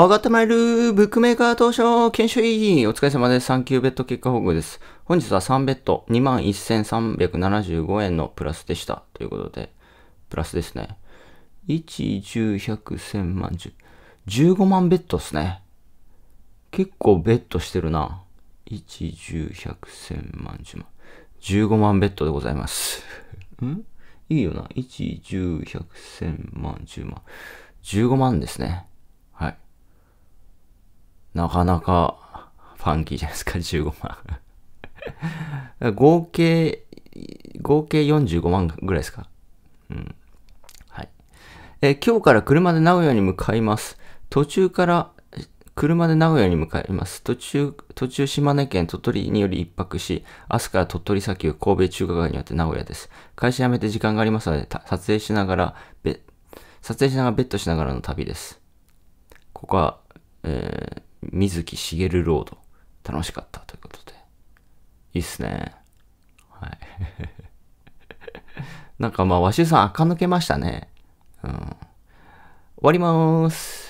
上がってまいる、ブックメーカー当初、研修医、お疲れ様です。3級ベッド結果報告です。本日は3ベッド、21,375円のプラスでした。ということで、プラスですね。1、10、100、1000万、10、15万ベッドですね。結構ベッドしてるな。1、10、100、1000万、10万。15万ベッドでございます。んいいよな。1、10、100、1000万、10万。15万ですね。なかなかファンキーじゃないですか、15万 合計、合計45万ぐらいですか。うん。はい。え今日から車で名古屋に向かいます。途中から車で名古屋に向かいます。途中、途中島根県鳥取により一泊し、明日から鳥取砂丘神戸中華街によって名古屋です。会社辞めて時間がありますので、撮影しながら、撮影しながらベッドしながらの旅です。ここは、えー、水木しげるロード。楽しかったということで。いいっすね。はい。なんかまあ、わしさん垢抜けましたね。うん。終わりまーす。